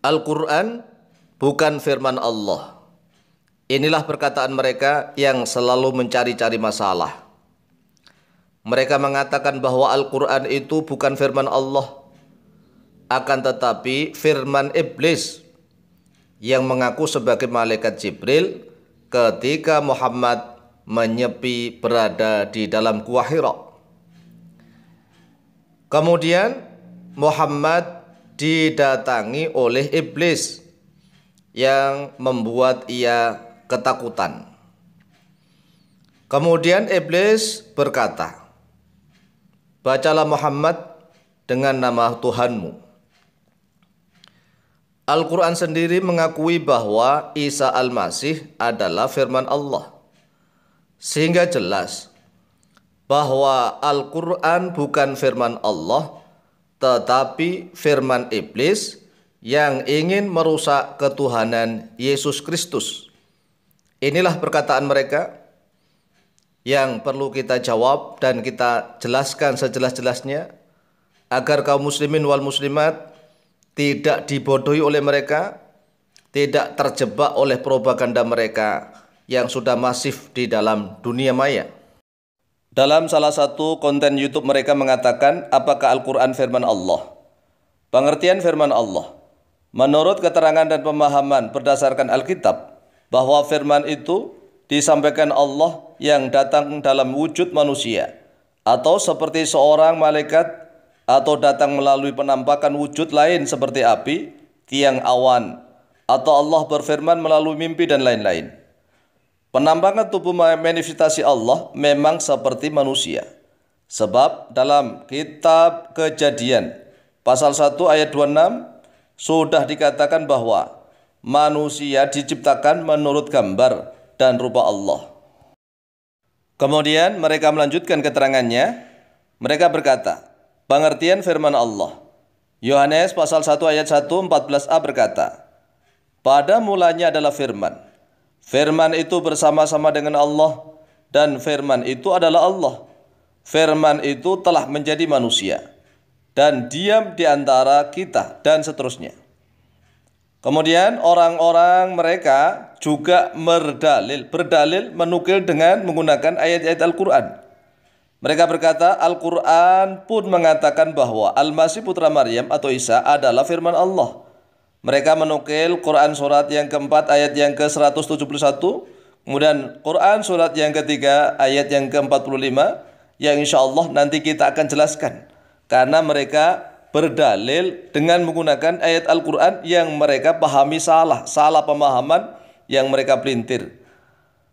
Al-Quran bukan firman Allah. Inilah perkataan mereka yang selalu mencari-cari masalah. Mereka mengatakan bahwa Al-Quran itu bukan firman Allah, akan tetapi firman iblis yang mengaku sebagai malaikat Jibril ketika Muhammad menyepi berada di dalam kuahirok. Kemudian Muhammad didatangi oleh iblis yang membuat ia ketakutan. Kemudian iblis berkata, "Bacalah Muhammad dengan nama Tuhanmu." Al-Quran sendiri mengakui bahwa Isa Al-Masih adalah firman Allah. Sehingga jelas bahwa Al-Quran bukan firman Allah, tetapi firman iblis yang ingin merusak ketuhanan Yesus Kristus. Inilah perkataan mereka yang perlu kita jawab dan kita jelaskan sejelas-jelasnya agar kaum muslimin wal muslimat tidak dibodohi oleh mereka, tidak terjebak oleh propaganda mereka yang sudah masif di dalam dunia maya. Dalam salah satu konten YouTube mereka mengatakan, apakah Al-Quran firman Allah? Pengertian firman Allah. Menurut keterangan dan pemahaman berdasarkan Alkitab, bahwa firman itu disampaikan Allah yang datang dalam wujud manusia, atau seperti seorang malaikat, atau datang melalui penampakan wujud lain seperti api, tiang awan, atau Allah berfirman melalui mimpi dan lain-lain. Penambangan tubuh manifestasi Allah memang seperti manusia. Sebab dalam kitab kejadian pasal 1 ayat 26 sudah dikatakan bahwa manusia diciptakan menurut gambar dan rupa Allah. Kemudian mereka melanjutkan keterangannya. Mereka berkata, pengertian firman Allah. Yohanes pasal 1 ayat 1 14a berkata, Pada mulanya adalah firman, Firman itu bersama-sama dengan Allah dan firman itu adalah Allah. Firman itu telah menjadi manusia dan diam di antara kita dan seterusnya. Kemudian orang-orang mereka juga berdalil, berdalil menukil dengan menggunakan ayat-ayat Al-Qur'an. Mereka berkata Al-Qur'an pun mengatakan bahwa Al-Masih putra Maryam atau Isa adalah firman Allah. Mereka menukil Quran surat yang keempat ayat yang ke-171, kemudian Quran surat yang ketiga ayat yang ke-45 yang insya Allah nanti kita akan jelaskan. Karena mereka berdalil dengan menggunakan ayat Al-Quran yang mereka pahami salah, salah pemahaman yang mereka pelintir.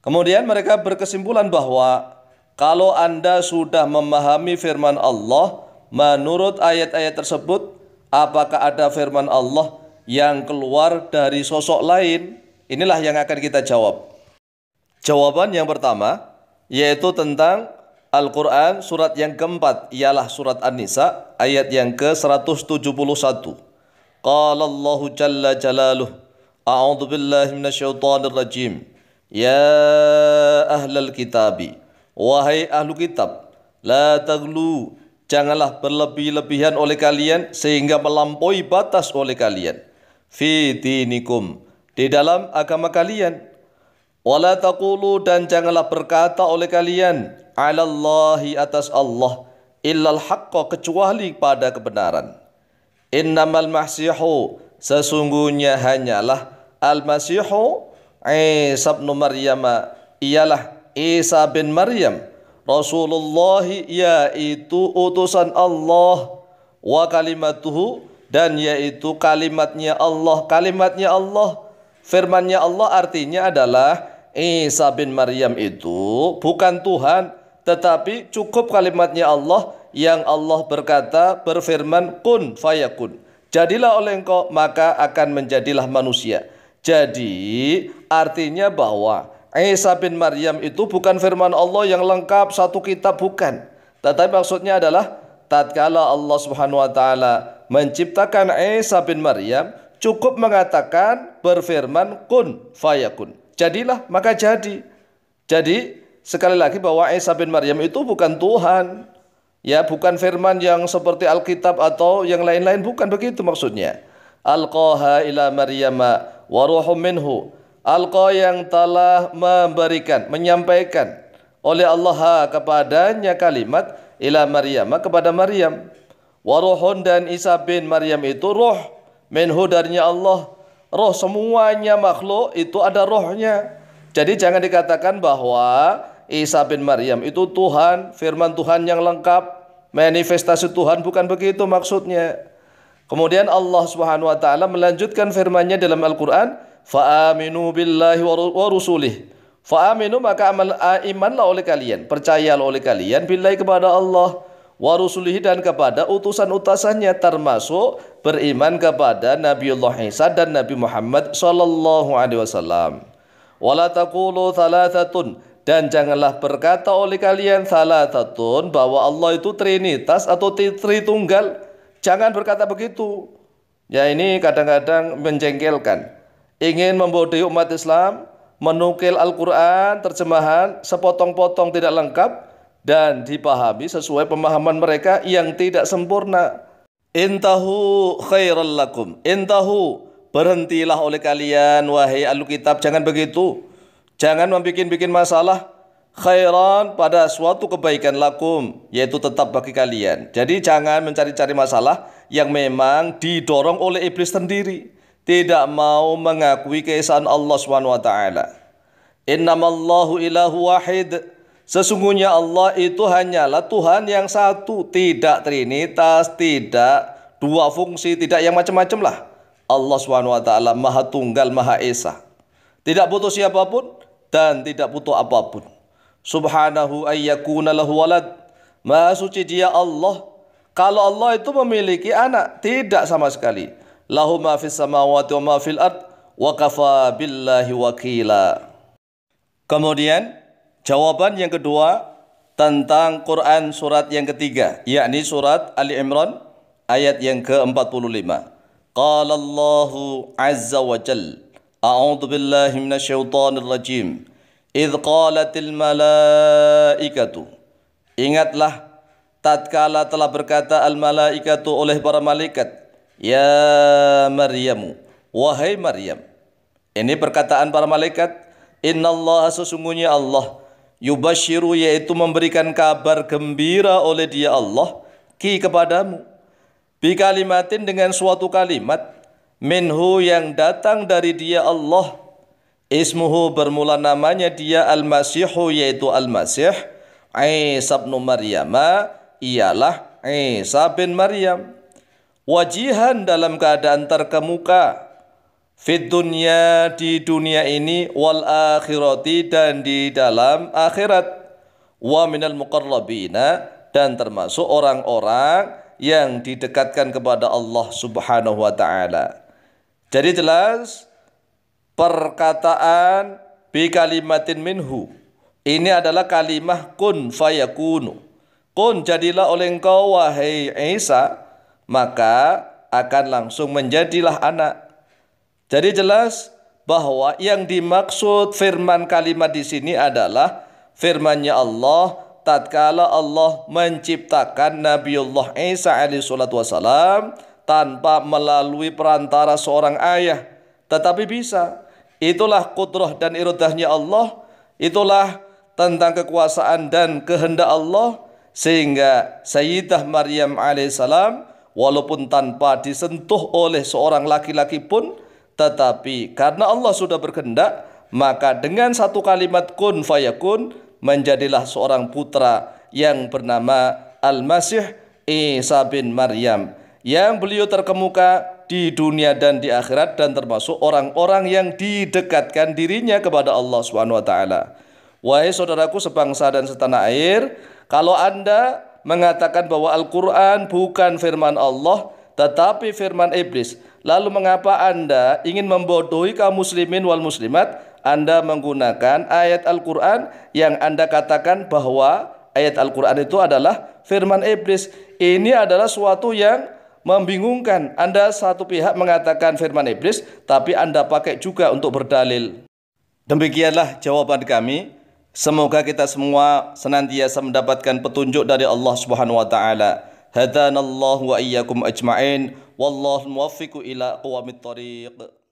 Kemudian mereka berkesimpulan bahwa kalau Anda sudah memahami firman Allah menurut ayat-ayat tersebut, apakah ada firman Allah yang keluar dari sosok lain? Inilah yang akan kita jawab. Jawaban yang pertama yaitu tentang Al-Quran surat yang keempat ialah surat An-Nisa ayat yang ke-171. Qala Allahu Jalla Jalaluh A'udhu billahi Shaitanir rajim Ya ahlal kitabi Wahai ahlu kitab La taglu Janganlah berlebih-lebihan oleh kalian Sehingga melampaui batas oleh kalian fi dinikum di dalam agama kalian wala taqulu dan janganlah berkata oleh kalian alallahi atas Allah illal haqqa kecuali pada kebenaran innamal mahsihu sesungguhnya hanyalah al masihu Isa bin Maryam ialah Isa bin Maryam Rasulullah yaitu utusan Allah wa kalimatuhu dan yaitu kalimatnya Allah kalimatnya Allah firmannya Allah artinya adalah Isa bin Maryam itu bukan Tuhan tetapi cukup kalimatnya Allah yang Allah berkata berfirman kun fayakun jadilah oleh engkau maka akan menjadilah manusia jadi artinya bahwa Isa bin Maryam itu bukan firman Allah yang lengkap satu kitab bukan tetapi maksudnya adalah tatkala Allah Subhanahu wa taala menciptakan Isa bin Maryam cukup mengatakan berfirman kun fayakun. Jadilah maka jadi. Jadi sekali lagi bahwa Isa bin Maryam itu bukan Tuhan. Ya, bukan firman yang seperti Alkitab atau yang lain-lain bukan begitu maksudnya. Alqaha ila Maryama wa ruhum minhu. Alqa yang telah memberikan, menyampaikan oleh Allah kepadanya kalimat ila Maryama kepada Maryam. Waruhun dan Isa bin Maryam itu roh minhu darinya Allah. Roh semuanya makhluk itu ada rohnya. Jadi jangan dikatakan bahwa Isa bin Maryam itu Tuhan, firman Tuhan yang lengkap, manifestasi Tuhan bukan begitu maksudnya. Kemudian Allah Subhanahu wa taala melanjutkan firman-Nya dalam Al-Qur'an, "Fa'aminu billahi wa rusulih." Fa'aminu maka amal imanlah oleh kalian, percayalah oleh kalian billahi kepada Allah wa rusulihi dan kepada utusan-utusannya termasuk beriman kepada Nabi Allah Isa dan Nabi Muhammad sallallahu alaihi wasallam. Wala taqulu thalathatun dan janganlah berkata oleh kalian thalathatun bahwa Allah itu trinitas atau tritunggal. Jangan berkata begitu. Ya ini kadang-kadang menjengkelkan. Ingin membodohi umat Islam, menukil Al-Qur'an terjemahan sepotong-potong tidak lengkap dan dipahami sesuai pemahaman mereka yang tidak sempurna. Intahu khairul lakum. Intahu berhentilah oleh kalian wahai alkitab. jangan begitu. Jangan membuat-bikin masalah khairan pada suatu kebaikan lakum yaitu tetap bagi kalian. Jadi jangan mencari-cari masalah yang memang didorong oleh iblis sendiri. Tidak mau mengakui keesaan Allah Subhanahu wa taala. Innamallahu ilahu wahid. Sesungguhnya Allah itu hanyalah Tuhan yang satu, tidak trinitas, tidak dua fungsi, tidak yang macam-macam lah. Allah swt Maha Tunggal, Maha Esa. Tidak butuh siapapun dan tidak butuh apapun. Subhanahu ayyakuna lahu walad. Maha suci dia Allah. Kalau Allah itu memiliki anak, tidak sama sekali. Lahu ma fis samawati wa ma fil ard wa kafa billahi wakila. Kemudian Jawaban yang kedua tentang Quran surat yang ketiga, yakni surat Ali Imran ayat yang ke-45. Qala Allahu Azza wa Jal. A'udzu billahi minasyaitonir rajim. Idz qalatil malaikatu. Ingatlah tatkala telah berkata al malaikatu oleh para malaikat, "Ya Maryam, wahai Maryam." Ini perkataan para malaikat, "Innallaha sesungguhnya Allah Yubashiru yaitu memberikan kabar gembira oleh dia Allah ki kepadamu. Bi kalimatin dengan suatu kalimat minhu yang datang dari dia Allah. Ismuhu bermula namanya dia Al-Masihu yaitu Al-Masih. Isa bin Maryam ialah Isa bin Maryam. Wajihan dalam keadaan terkemuka Fit dunia di dunia ini wal akhirati dan di dalam akhirat wa minal muqarrabina dan termasuk orang-orang yang didekatkan kepada Allah Subhanahu wa taala. Jadi jelas perkataan bi kalimatin minhu ini adalah kalimah kun fayakunu. Kun jadilah oleh engkau wahai Isa, maka akan langsung menjadilah anak. Jadi jelas bahwa yang dimaksud firman kalimat di sini adalah firmannya Allah tatkala Allah menciptakan Nabiullah Isa alaihissalat wasalam tanpa melalui perantara seorang ayah tetapi bisa itulah kudrah dan irudahnya Allah itulah tentang kekuasaan dan kehendak Allah sehingga Sayyidah Maryam alaihissalam walaupun tanpa disentuh oleh seorang laki-laki pun tetapi karena Allah sudah berkehendak, maka dengan satu kalimat kun fayakun menjadilah seorang putra yang bernama Al-Masih Isa bin Maryam yang beliau terkemuka di dunia dan di akhirat dan termasuk orang-orang yang didekatkan dirinya kepada Allah Subhanahu wa taala. Wahai saudaraku sebangsa dan setanah air, kalau Anda mengatakan bahwa Al-Qur'an bukan firman Allah, tetapi firman iblis, lalu mengapa Anda ingin membodohi kaum muslimin wal muslimat? Anda menggunakan ayat Al-Qur'an yang Anda katakan bahwa ayat Al-Qur'an itu adalah firman iblis. Ini adalah suatu yang membingungkan. Anda satu pihak mengatakan firman iblis, tapi Anda pakai juga untuk berdalil. Demikianlah jawaban kami. Semoga kita semua senantiasa mendapatkan petunjuk dari Allah Subhanahu wa taala. هدانا الله وإياكم أجمعين والله الموفق إلى قوام الطريق